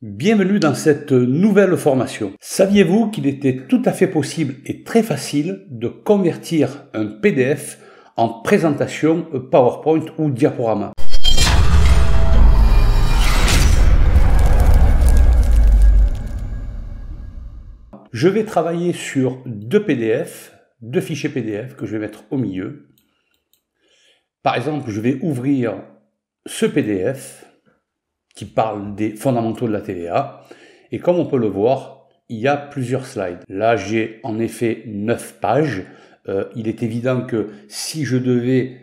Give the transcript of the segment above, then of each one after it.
Bienvenue dans cette nouvelle formation. Saviez-vous qu'il était tout à fait possible et très facile de convertir un PDF en présentation PowerPoint ou diaporama Je vais travailler sur deux PDF, deux fichiers PDF que je vais mettre au milieu. Par exemple, je vais ouvrir ce PDF qui parle des fondamentaux de la TVA. Et comme on peut le voir, il y a plusieurs slides. Là, j'ai en effet 9 pages. Euh, il est évident que si je devais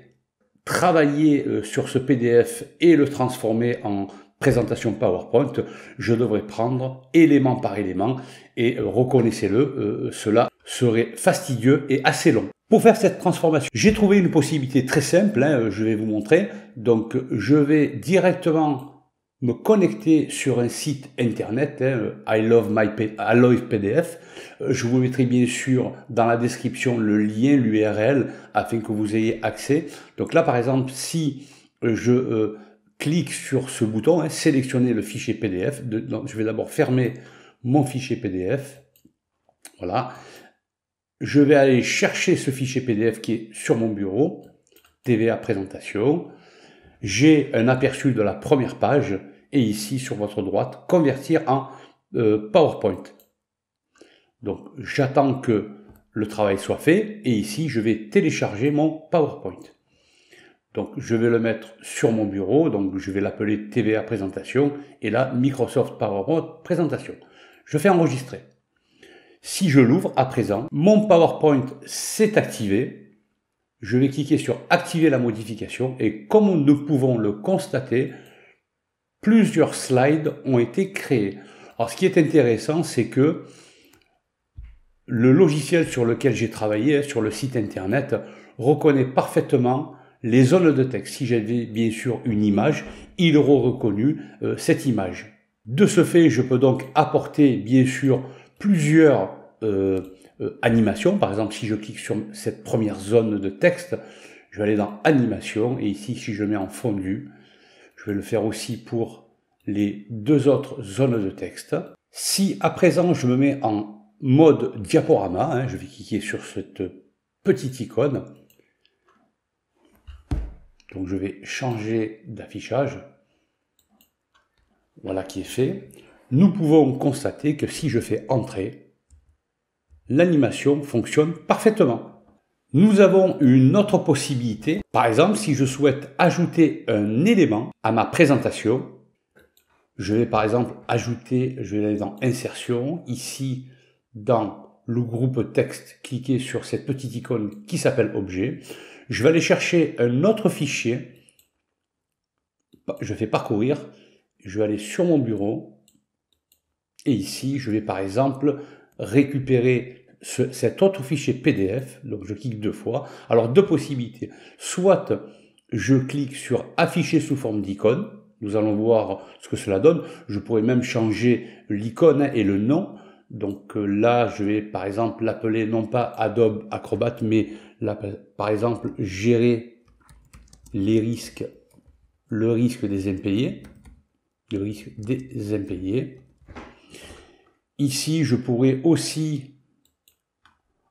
travailler euh, sur ce PDF et le transformer en présentation PowerPoint, je devrais prendre élément par élément et euh, reconnaissez-le, cela serait fastidieux et assez long. Pour faire cette transformation, j'ai trouvé une possibilité très simple, hein, je vais vous montrer. Donc je vais directement me connecter sur un site internet, hein, I love my I love PDF. Euh, je vous mettrai bien sûr dans la description le lien, l'URL, afin que vous ayez accès. Donc là, par exemple, si euh, je euh, clique sur ce bouton, hein, sélectionner le fichier PDF, je vais d'abord fermer mon fichier PDF. Voilà. Je vais aller chercher ce fichier PDF qui est sur mon bureau, TVA présentation j'ai un aperçu de la première page et ici sur votre droite, convertir en euh, PowerPoint. Donc j'attends que le travail soit fait et ici je vais télécharger mon PowerPoint. Donc je vais le mettre sur mon bureau, donc je vais l'appeler TVA présentation et là Microsoft PowerPoint présentation. Je fais enregistrer. Si je l'ouvre à présent, mon PowerPoint s'est activé je vais cliquer sur activer la modification et comme nous pouvons le constater, plusieurs slides ont été créés. Alors ce qui est intéressant, c'est que le logiciel sur lequel j'ai travaillé, hein, sur le site internet, reconnaît parfaitement les zones de texte. Si j'avais bien sûr une image, il aurait reconnu euh, cette image. De ce fait, je peux donc apporter bien sûr plusieurs euh, euh, animation. Par exemple, si je clique sur cette première zone de texte, je vais aller dans animation et ici, si je mets en fondu, je vais le faire aussi pour les deux autres zones de texte. Si à présent je me mets en mode diaporama, hein, je vais cliquer sur cette petite icône. Donc je vais changer d'affichage. Voilà qui est fait. Nous pouvons constater que si je fais entrer, l'animation fonctionne parfaitement. Nous avons une autre possibilité, par exemple si je souhaite ajouter un élément à ma présentation, je vais par exemple ajouter, je vais aller dans insertion, ici dans le groupe texte, cliquer sur cette petite icône qui s'appelle objet, je vais aller chercher un autre fichier, je fais parcourir, je vais aller sur mon bureau, et ici je vais par exemple récupérer cet autre fichier PDF, donc je clique deux fois. Alors deux possibilités. Soit je clique sur afficher sous forme d'icône, nous allons voir ce que cela donne. Je pourrais même changer l'icône et le nom. Donc euh, là, je vais par exemple l'appeler non pas Adobe Acrobat, mais par exemple gérer les risques, le risque des impayés, le risque des impayés. Ici, je pourrais aussi,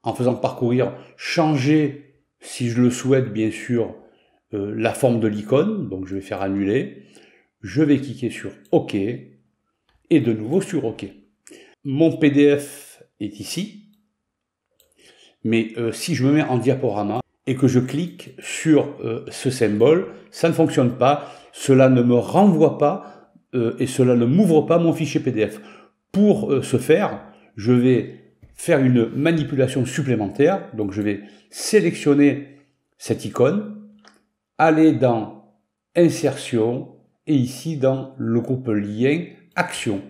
en faisant parcourir, changer, si je le souhaite bien sûr, euh, la forme de l'icône. Donc je vais faire annuler. Je vais cliquer sur OK et de nouveau sur OK. Mon PDF est ici. Mais euh, si je me mets en diaporama et que je clique sur euh, ce symbole, ça ne fonctionne pas. Cela ne me renvoie pas et cela ne m'ouvre pas mon fichier PDF. Pour euh, ce faire, je vais faire une manipulation supplémentaire. Donc je vais sélectionner cette icône, aller dans Insertion et ici dans le groupe Lien Action.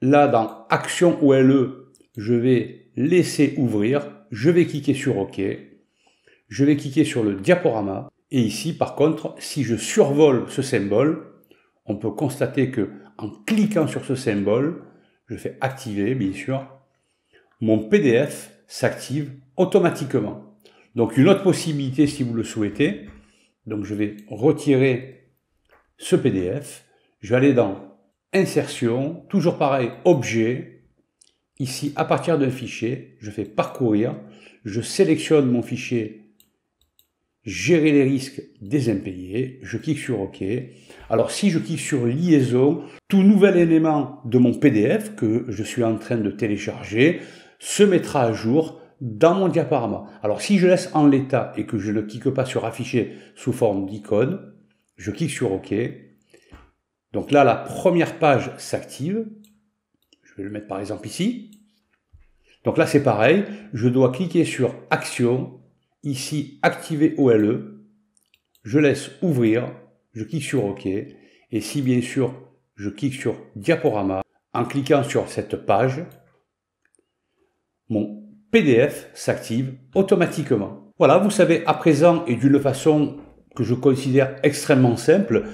Là, dans Action OLE, je vais laisser ouvrir, je vais cliquer sur OK, je vais cliquer sur le diaporama. Et ici, par contre, si je survole ce symbole, on peut constater que en cliquant sur ce symbole, je fais activer, bien sûr, mon PDF s'active automatiquement. Donc une autre possibilité, si vous le souhaitez, donc je vais retirer ce PDF, je vais aller dans Insertion, toujours pareil, Objet, ici à partir d'un fichier, je fais Parcourir, je sélectionne mon fichier gérer les risques des impayés, je clique sur OK. Alors si je clique sur liaison, tout nouvel élément de mon PDF que je suis en train de télécharger se mettra à jour dans mon diaporama. Alors si je laisse en l'état et que je ne clique pas sur afficher sous forme d'icône, je clique sur OK. Donc là, la première page s'active. Je vais le mettre par exemple ici. Donc là, c'est pareil. Je dois cliquer sur Action Ici, activer OLE. Je laisse ouvrir. Je clique sur OK. Et si bien sûr, je clique sur Diaporama, en cliquant sur cette page, mon PDF s'active automatiquement. Voilà, vous savez à présent et d'une façon que je considère extrêmement simple,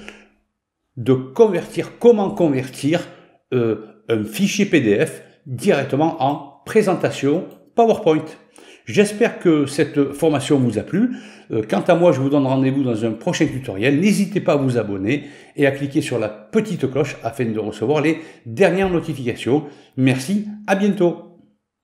de convertir, comment convertir euh, un fichier PDF directement en présentation PowerPoint. J'espère que cette formation vous a plu. Euh, quant à moi, je vous donne rendez-vous dans un prochain tutoriel. N'hésitez pas à vous abonner et à cliquer sur la petite cloche afin de recevoir les dernières notifications. Merci, à bientôt